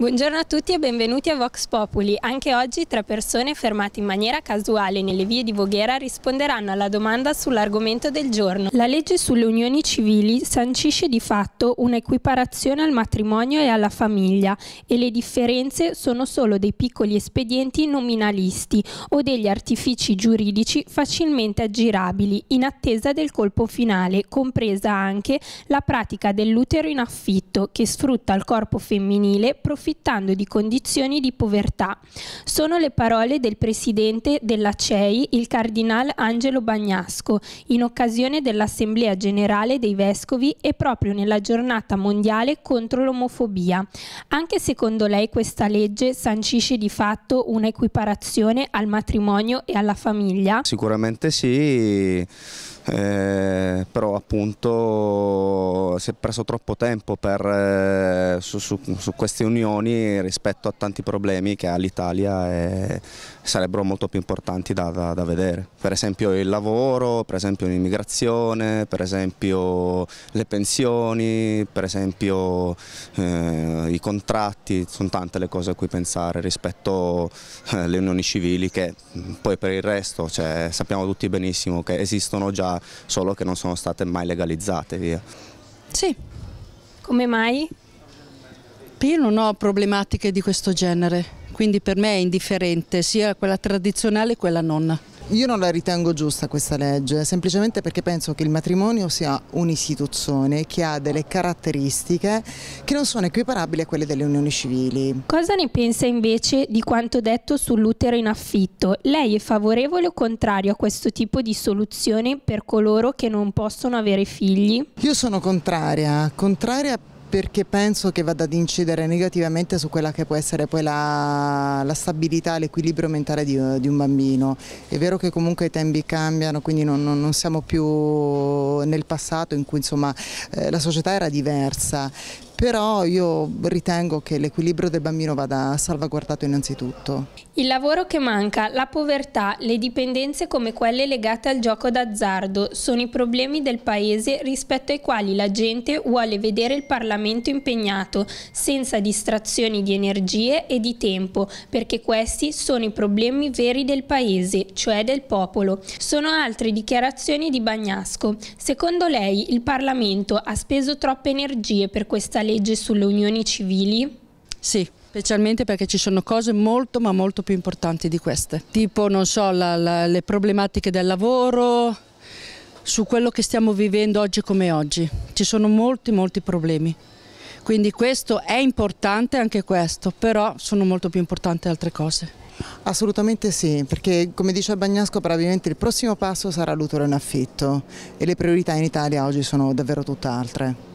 Buongiorno a tutti e benvenuti a Vox Populi. Anche oggi tre persone fermate in maniera casuale nelle vie di Voghera risponderanno alla domanda sull'argomento del giorno. La legge sulle unioni civili sancisce di fatto un'equiparazione al matrimonio e alla famiglia e le differenze sono solo dei piccoli espedienti nominalisti o degli artifici giuridici facilmente aggirabili in attesa del colpo finale, compresa anche la pratica dell'utero in affitto che sfrutta il corpo femminile profittando approfittando di condizioni di povertà. Sono le parole del presidente della CEI, il cardinal Angelo Bagnasco, in occasione dell'Assemblea Generale dei Vescovi e proprio nella giornata mondiale contro l'omofobia. Anche secondo lei questa legge sancisce di fatto un'equiparazione al matrimonio e alla famiglia? Sicuramente sì eh, però appunto si è preso troppo tempo per, eh, su, su, su, queste unioni rispetto a tanti problemi che ha l'Italia e eh, sarebbero molto più importanti da, da, da vedere, per esempio il lavoro, per esempio l'immigrazione, per esempio le pensioni, per esempio eh, i contratti, sono tante le cose a cui pensare rispetto eh, alle unioni civili che mm, poi per il resto cioè, sappiamo tutti benissimo che esistono già solo che non sono state mai legalizzate. Via. Sì. Come mai? Io non ho problematiche di questo genere, quindi per me è indifferente sia quella tradizionale che quella nonna. Io non la ritengo giusta questa legge, semplicemente perché penso che il matrimonio sia un'istituzione che ha delle caratteristiche che non sono equiparabili a quelle delle unioni civili. Cosa ne pensa invece di quanto detto sull'utero in affitto? Lei è favorevole o contrario a questo tipo di soluzione per coloro che non possono avere figli? Io sono contraria, contraria perché penso che vada ad incidere negativamente su quella che può essere poi la, la stabilità, l'equilibrio mentale di, di, un bambino. È vero che comunque i tempi cambiano, quindi non, non, non siamo più nel passato in cui insomma, eh, la società era diversa, però io ritengo che l'equilibrio del bambino vada salvaguardato innanzitutto. Il lavoro che manca, la povertà, le dipendenze come quelle legate al gioco d'azzardo sono i problemi del Paese rispetto ai quali la gente vuole vedere il Parlamento impegnato, senza distrazioni di energie e di tempo, perché questi sono i problemi veri del Paese, cioè del popolo. Sono altre dichiarazioni di Bagnasco. Secondo lei il Parlamento ha speso troppe energie per questa legge legge sulle unioni civili? Sì, Specialmente perché ci sono cose molto ma molto più importanti di queste, tipo non so, la, la, le problematiche del lavoro, su quello che stiamo vivendo oggi come oggi. Ci sono molti molti problemi. Quindi questo è importante anche questo, però sono molto più importanti altre cose. Assolutamente sì, perché come dice Bagnasco probabilmente il prossimo passo sarà l'utero in affitto e le priorità in Italia oggi sono davvero tutt'altre.